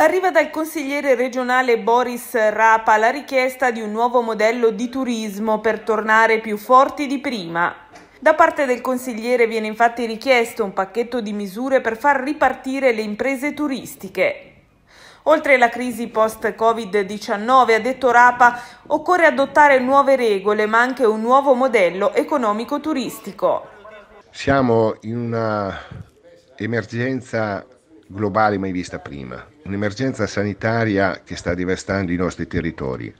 Arriva dal consigliere regionale Boris Rapa la richiesta di un nuovo modello di turismo per tornare più forti di prima. Da parte del consigliere viene infatti richiesto un pacchetto di misure per far ripartire le imprese turistiche. Oltre alla crisi post-Covid-19, ha detto Rapa, occorre adottare nuove regole ma anche un nuovo modello economico-turistico. Siamo in una emergenza globale mai vista prima, un'emergenza sanitaria che sta devastando i nostri territori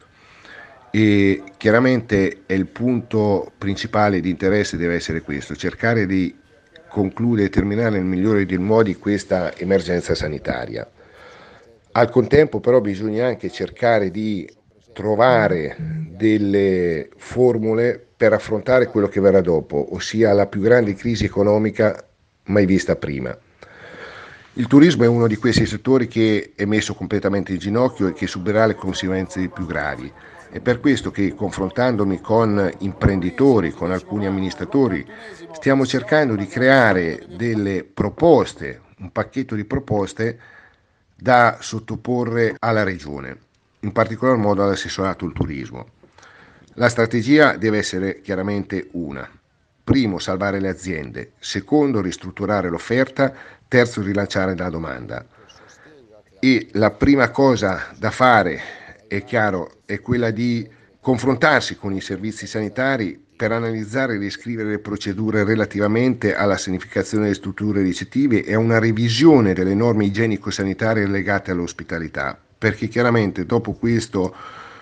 e chiaramente è il punto principale di interesse deve essere questo, cercare di concludere e terminare nel migliore dei modi questa emergenza sanitaria. Al contempo però bisogna anche cercare di trovare delle formule per affrontare quello che verrà dopo, ossia la più grande crisi economica mai vista prima. Il turismo è uno di questi settori che è messo completamente in ginocchio e che subirà le conseguenze più gravi. È per questo che confrontandomi con imprenditori, con alcuni amministratori, stiamo cercando di creare delle proposte, un pacchetto di proposte da sottoporre alla regione, in particolar modo all'assessorato al turismo. La strategia deve essere chiaramente una, Primo, salvare le aziende. Secondo, ristrutturare l'offerta. Terzo, rilanciare la domanda. E la prima cosa da fare, è chiaro, è quella di confrontarsi con i servizi sanitari per analizzare e riscrivere le procedure relativamente alla sanificazione delle strutture ricettive e a una revisione delle norme igienico-sanitarie legate all'ospitalità, perché chiaramente dopo questo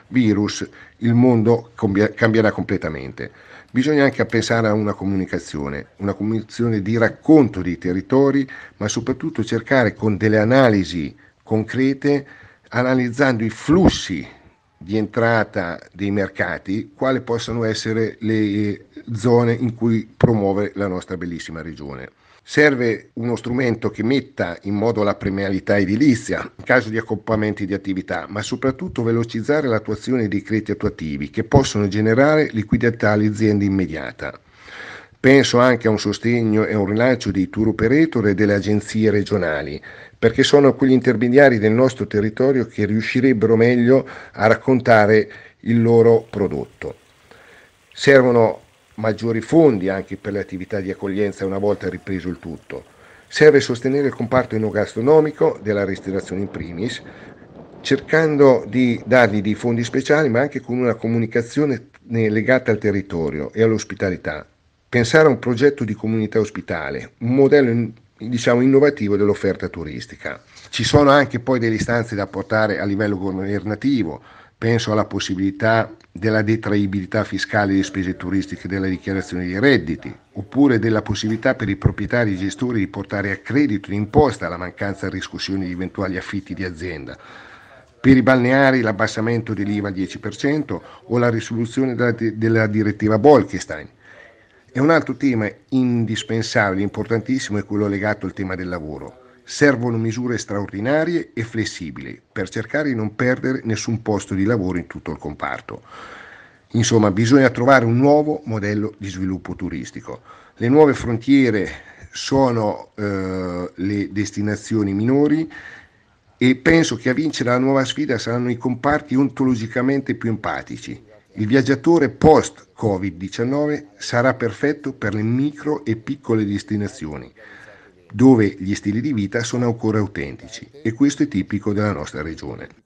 virus, il mondo cambierà completamente. Bisogna anche pensare a una comunicazione, una comunicazione di racconto dei territori, ma soprattutto cercare con delle analisi concrete, analizzando i flussi di entrata dei mercati, quali possano essere le, zone in cui promuovere la nostra bellissima regione. Serve uno strumento che metta in modo la premialità edilizia in caso di accompagnamenti di attività, ma soprattutto velocizzare l'attuazione dei decreti attuativi che possono generare liquidità all'azienda immediata. Penso anche a un sostegno e un rilancio dei tour operator e delle agenzie regionali, perché sono quegli intermediari del nostro territorio che riuscirebbero meglio a raccontare il loro prodotto. Servono maggiori fondi anche per le attività di accoglienza una volta ripreso il tutto. Serve sostenere il comparto enogastronomico della ristorazione in primis, cercando di dargli dei fondi speciali ma anche con una comunicazione legata al territorio e all'ospitalità. Pensare a un progetto di comunità ospitale, un modello diciamo, innovativo dell'offerta turistica. Ci sono anche poi delle istanze da portare a livello governativo, penso alla possibilità della detraibilità fiscale di spese turistiche della dichiarazione di redditi, oppure della possibilità per i proprietari e gestori di portare a credito l'imposta la mancanza di riscossione di eventuali affitti di azienda. Per i balneari l'abbassamento dell'IVA al 10% o la risoluzione della, della direttiva Bolkestein. E un altro tema indispensabile, importantissimo, è quello legato al tema del lavoro. Servono misure straordinarie e flessibili per cercare di non perdere nessun posto di lavoro in tutto il comparto. Insomma, bisogna trovare un nuovo modello di sviluppo turistico. Le nuove frontiere sono eh, le destinazioni minori e penso che a vincere la nuova sfida saranno i comparti ontologicamente più empatici. Il viaggiatore post-Covid-19 sarà perfetto per le micro e piccole destinazioni dove gli stili di vita sono ancora autentici e questo è tipico della nostra regione.